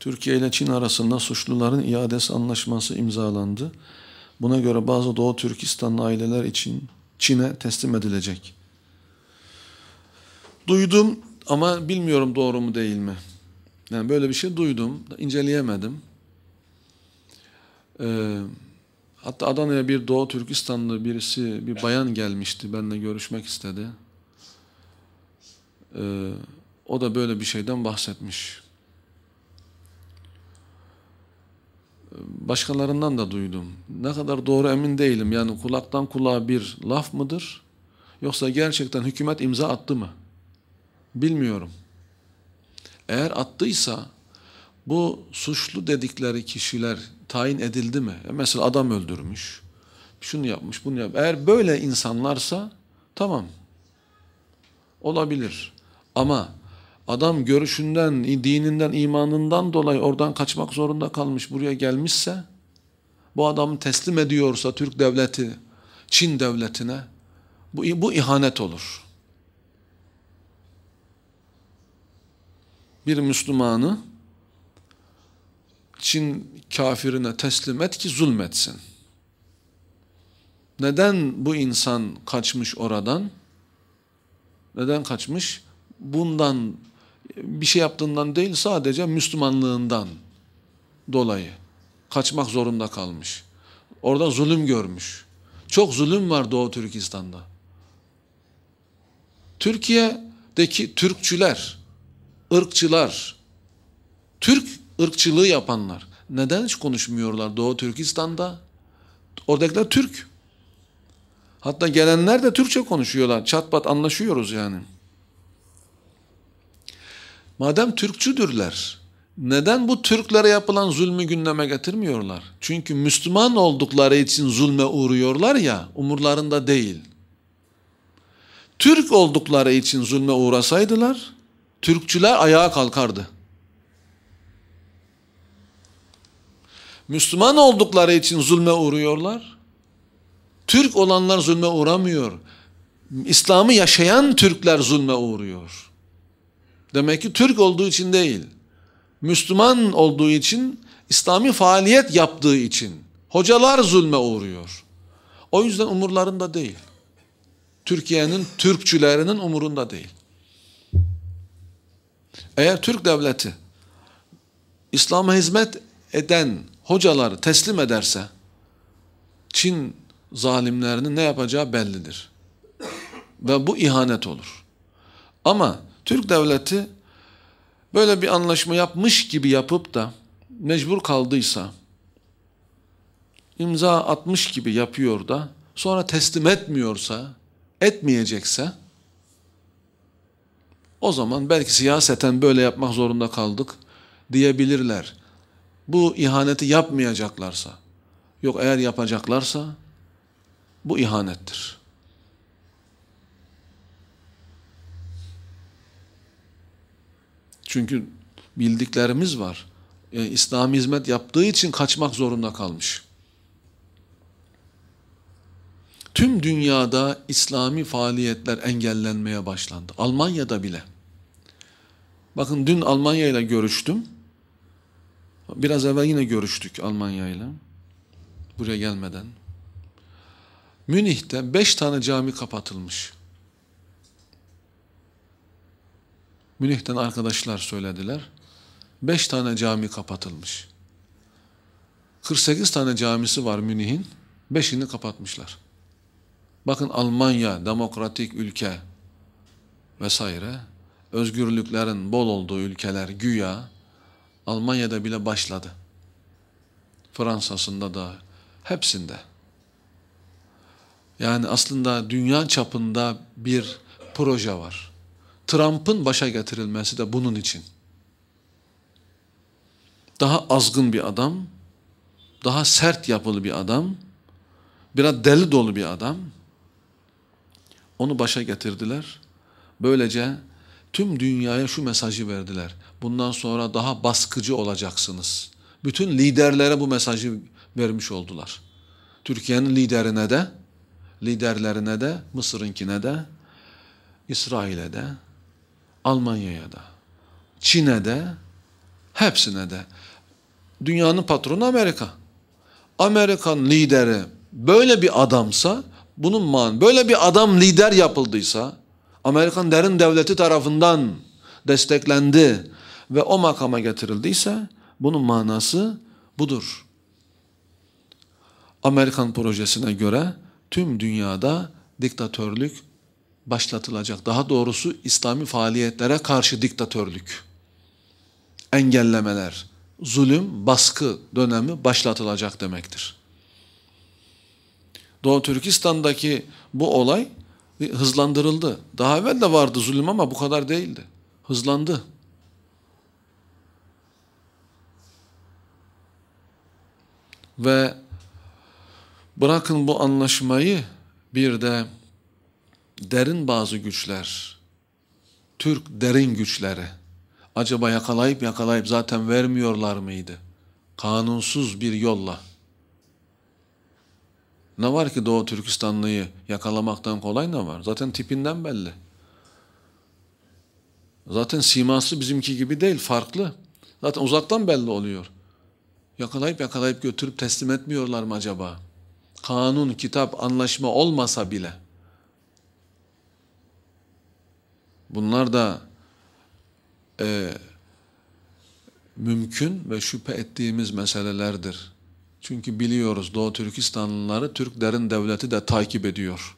Türkiye ile Çin arasında suçluların iadesi anlaşması imzalandı. Buna göre bazı Doğu Türkistanlı aileler için Çin'e teslim edilecek. Duydum ama bilmiyorum doğru mu değil mi. Yani böyle bir şey duydum, inceleyemedim. Ee, hatta Adana'ya bir Doğu Türkistanlı birisi, bir bayan gelmişti, benimle görüşmek istedi. Ee, o da böyle bir şeyden bahsetmiş. başkalarından da duydum. Ne kadar doğru emin değilim. Yani kulaktan kulağa bir laf mıdır? Yoksa gerçekten hükümet imza attı mı? Bilmiyorum. Eğer attıysa bu suçlu dedikleri kişiler tayin edildi mi? E mesela adam öldürmüş, şunu yapmış, bunu yapmış. Eğer böyle insanlarsa tamam olabilir. Ama adam görüşünden, dininden, imanından dolayı oradan kaçmak zorunda kalmış buraya gelmişse, bu adamı teslim ediyorsa Türk devleti, Çin devletine, bu, bu ihanet olur. Bir Müslümanı Çin kafirine teslim et ki zulmetsin. Neden bu insan kaçmış oradan? Neden kaçmış? Bundan bir şey yaptığından değil sadece Müslümanlığından dolayı kaçmak zorunda kalmış. Orada zulüm görmüş. Çok zulüm var Doğu Türkistan'da. Türkiye'deki Türkçüler, ırkçılar, Türk ırkçılığı yapanlar neden hiç konuşmuyorlar Doğu Türkistan'da? Oradakiler Türk. Hatta gelenler de Türkçe konuşuyorlar. Çatpat anlaşıyoruz yani. Madem Türkçüdürler, neden bu Türklere yapılan zulmü gündeme getirmiyorlar? Çünkü Müslüman oldukları için zulme uğruyorlar ya, umurlarında değil. Türk oldukları için zulme uğrasaydılar, Türkçüler ayağa kalkardı. Müslüman oldukları için zulme uğruyorlar. Türk olanlar zulme uğramıyor. İslam'ı yaşayan Türkler zulme uğruyor. Demek ki Türk olduğu için değil. Müslüman olduğu için, İslami faaliyet yaptığı için. Hocalar zulme uğruyor. O yüzden umurlarında değil. Türkiye'nin, Türkçülerinin umurunda değil. Eğer Türk devleti İslam'a hizmet eden hocaları teslim ederse Çin zalimlerinin ne yapacağı bellidir. Ve bu ihanet olur. Ama Türk devleti böyle bir anlaşma yapmış gibi yapıp da mecbur kaldıysa imza atmış gibi yapıyor da sonra teslim etmiyorsa etmeyecekse o zaman belki siyaseten böyle yapmak zorunda kaldık diyebilirler. Bu ihaneti yapmayacaklarsa yok eğer yapacaklarsa bu ihanettir. Çünkü bildiklerimiz var. Yani e, İslami hizmet yaptığı için kaçmak zorunda kalmış. Tüm dünyada İslami faaliyetler engellenmeye başlandı. Almanya'da bile. Bakın dün Almanya ile görüştüm. Biraz evvel yine görüştük Almanya ile. Buraya gelmeden. Münih'te beş tane cami kapatılmış. Münih'ten arkadaşlar söylediler. Beş tane cami kapatılmış. 48 tane camisi var Münih'in. Beşini kapatmışlar. Bakın Almanya demokratik ülke vesaire özgürlüklerin bol olduğu ülkeler güya Almanya'da bile başladı. Fransa'sında da hepsinde. Yani aslında dünya çapında bir proje var. Trump'ın başa getirilmesi de bunun için. Daha azgın bir adam, daha sert yapılı bir adam, biraz deli dolu bir adam. Onu başa getirdiler. Böylece tüm dünyaya şu mesajı verdiler. Bundan sonra daha baskıcı olacaksınız. Bütün liderlere bu mesajı vermiş oldular. Türkiye'nin liderine de, liderlerine de, Mısır'ınkine de, İsrail'e de, Almanya'ya da, Çin'e de, hepsine de. Dünyanın patronu Amerika. Amerikan lideri böyle bir adamsa bunun man böyle bir adam lider yapıldıysa Amerikan derin devleti tarafından desteklendi ve o makama getirildiyse bunun manası budur. Amerikan projesine göre tüm dünyada diktatörlük başlatılacak. Daha doğrusu İslami faaliyetlere karşı diktatörlük, engellemeler, zulüm, baskı dönemi başlatılacak demektir. Doğu Türkistan'daki bu olay hızlandırıldı. Daha evvel de vardı zulüm ama bu kadar değildi. Hızlandı. Ve bırakın bu anlaşmayı bir de derin bazı güçler, Türk derin güçleri acaba yakalayıp yakalayıp zaten vermiyorlar mıydı? Kanunsuz bir yolla. Ne var ki Doğu Türkistanlıyı yakalamaktan kolay ne var? Zaten tipinden belli. Zaten siması bizimki gibi değil, farklı. Zaten uzaktan belli oluyor. Yakalayıp yakalayıp götürüp teslim etmiyorlar mı acaba? Kanun, kitap, anlaşma olmasa bile.'' Bunlar da e, mümkün ve şüphe ettiğimiz meselelerdir. Çünkü biliyoruz Doğu Türkistanlıları Türk derin devleti de takip ediyor.